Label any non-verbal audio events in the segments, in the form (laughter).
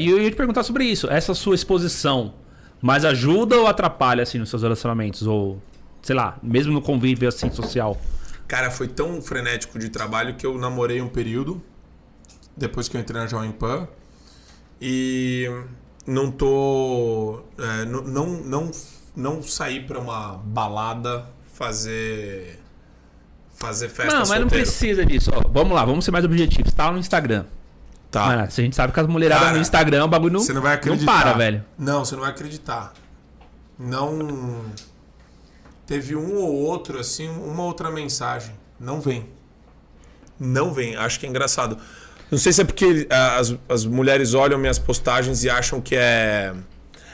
E eu ia te perguntar sobre isso. Essa sua exposição mais ajuda ou atrapalha, assim, nos seus relacionamentos? Ou, sei lá, mesmo no convívio, assim, social? Cara, foi tão frenético de trabalho que eu namorei um período, depois que eu entrei na Jovem Pan. E não tô. É, não, não, não, não saí pra uma balada fazer. Fazer festa. Não, mas solteiro. não precisa disso. Ó, vamos lá, vamos ser mais objetivos. Tá no Instagram. Tá. Mano, ah, se a gente sabe que as mulheradas no Instagram, o bagulho não, você não, vai acreditar. não para, velho. Não, você não vai acreditar. Não. Teve um ou outro, assim, uma outra mensagem. Não vem. Não vem. Acho que é engraçado. Não sei se é porque ah, as, as mulheres olham minhas postagens e acham que é.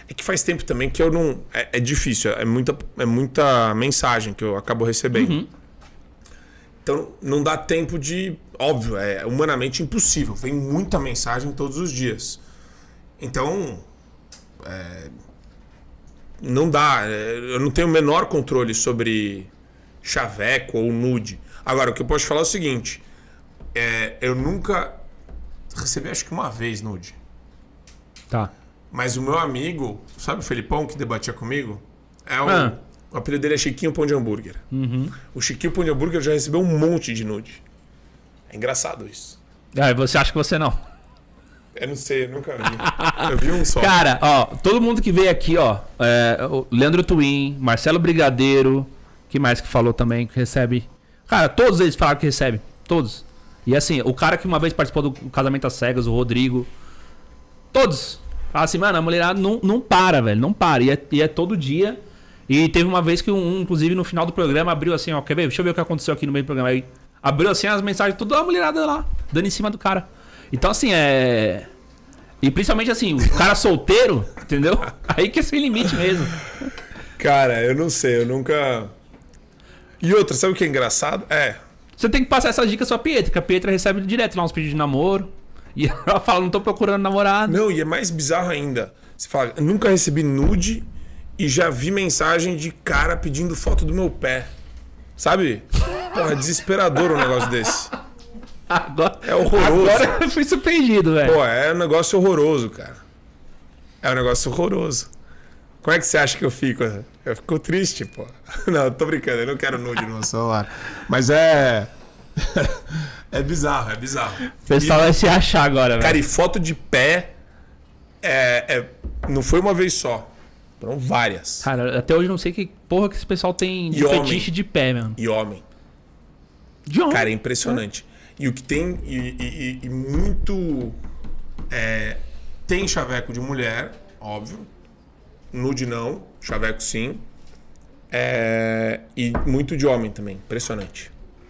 É que faz tempo também que eu não. É, é difícil, é muita, é muita mensagem que eu acabo recebendo. Uhum. Então não dá tempo de. Óbvio, é humanamente impossível. Vem muita mensagem todos os dias. Então. É, não dá. É, eu não tenho o menor controle sobre chaveco ou nude. Agora, o que eu posso falar é o seguinte: é, eu nunca recebi, acho que uma vez nude. Tá. Mas o meu amigo, sabe o Felipão que debatia comigo? É o. Ah. O apelido dele é Chiquinho Pão de Hambúrguer. Uhum. O Chiquinho Pão de Hambúrguer já recebeu um monte de nude. É engraçado isso. Ah, você acha que você não? Eu não sei, eu nunca vi. eu vi um só. Cara, ó, todo mundo que veio aqui, ó. É, Leandro Twin, Marcelo Brigadeiro, que mais que falou também que recebe. Cara, todos eles falaram que recebem Todos. E assim, o cara que uma vez participou do Casamento às Cegas, o Rodrigo. Todos. Fala assim, mano, a mulherada não, não para, velho. Não para. E é, e é todo dia. E teve uma vez que um, inclusive, no final do programa abriu assim, ó, quer ver? Deixa eu ver o que aconteceu aqui no meio do programa. Aí abriu assim as mensagens, toda a mulherada lá, dando em cima do cara. Então, assim, é. E principalmente assim, o cara (laughs) solteiro, entendeu? Aí que é sem limite mesmo. Cara, eu não sei, eu nunca. E outra, sabe o que é engraçado? É. Você tem que passar essas dicas só a Pietra, que a Pietra recebe direto lá uns pedidos de namoro. E (laughs) ela fala, não tô procurando namorado. Não, e é mais bizarro ainda. Você fala, nunca recebi nude e já vi mensagem de cara pedindo foto do meu pé. Sabe? Porra, é desesperador um negócio desse. Agora, é horroroso. Agora eu fui surpreendido, velho. Pô, é um negócio horroroso, cara. É um negócio horroroso. Como é que você acha que eu fico? Eu fico triste, pô. (laughs) Não, tô brincando, eu não quero nude no meu celular. Mas é. (laughs) é bizarro, é bizarro. O pessoal e... vai se achar agora, velho. Cara, e foto de pé é... é... não foi uma vez só. Foram várias. Cara, até hoje eu não sei que porra que esse pessoal tem de fetiche de pé, mano. E homem. De homem. Cara, é impressionante. É. E o que tem. E, e, e muito. É, tem chaveco de mulher, óbvio. Nude não, chaveco sim. É, e muito de homem também. Impressionante.